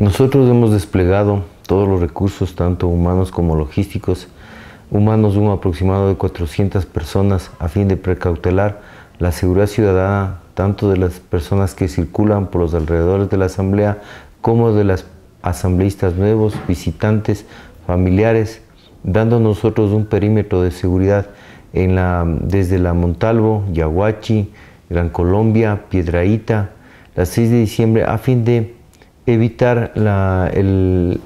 Nosotros hemos desplegado todos los recursos, tanto humanos como logísticos, humanos un aproximado de 400 personas a fin de precautelar la seguridad ciudadana tanto de las personas que circulan por los alrededores de la asamblea como de las asambleístas nuevos, visitantes, familiares, dando nosotros un perímetro de seguridad desde la Montalvo, Yaguachi, Gran Colombia, Piedraíta, la 6 de diciembre, a fin de evitar la,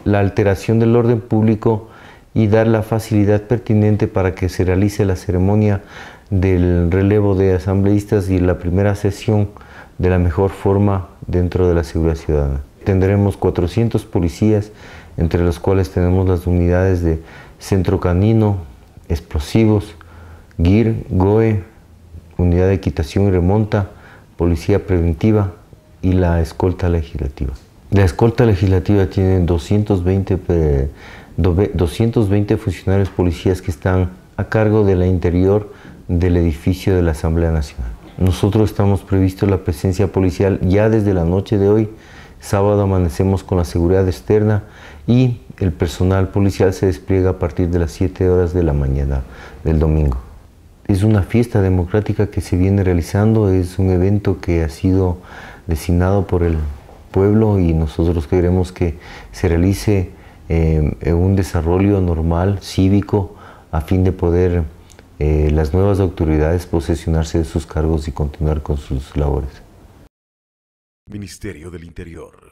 la alteración del orden público y dar la facilidad pertinente para que se realice la ceremonia del relevo de asambleístas y la primera sesión de la mejor forma dentro de la seguridad ciudadana. Tendremos 400 policías, entre los cuales tenemos las unidades de centro canino, explosivos, GIR, GOE, Unidad de Equitación y Remonta, Policía Preventiva y la Escolta Legislativa. La Escolta Legislativa tiene 220, 220 funcionarios policías que están a cargo de la interior del edificio de la Asamblea Nacional. Nosotros estamos previsto la presencia policial ya desde la noche de hoy. Sábado amanecemos con la seguridad externa y el personal policial se despliega a partir de las 7 horas de la mañana del domingo. Es una fiesta democrática que se viene realizando, es un evento que ha sido designado por el pueblo y nosotros queremos que se realice eh, un desarrollo normal, cívico, a fin de poder eh, las nuevas autoridades posesionarse de sus cargos y continuar con sus labores. Ministerio del Interior.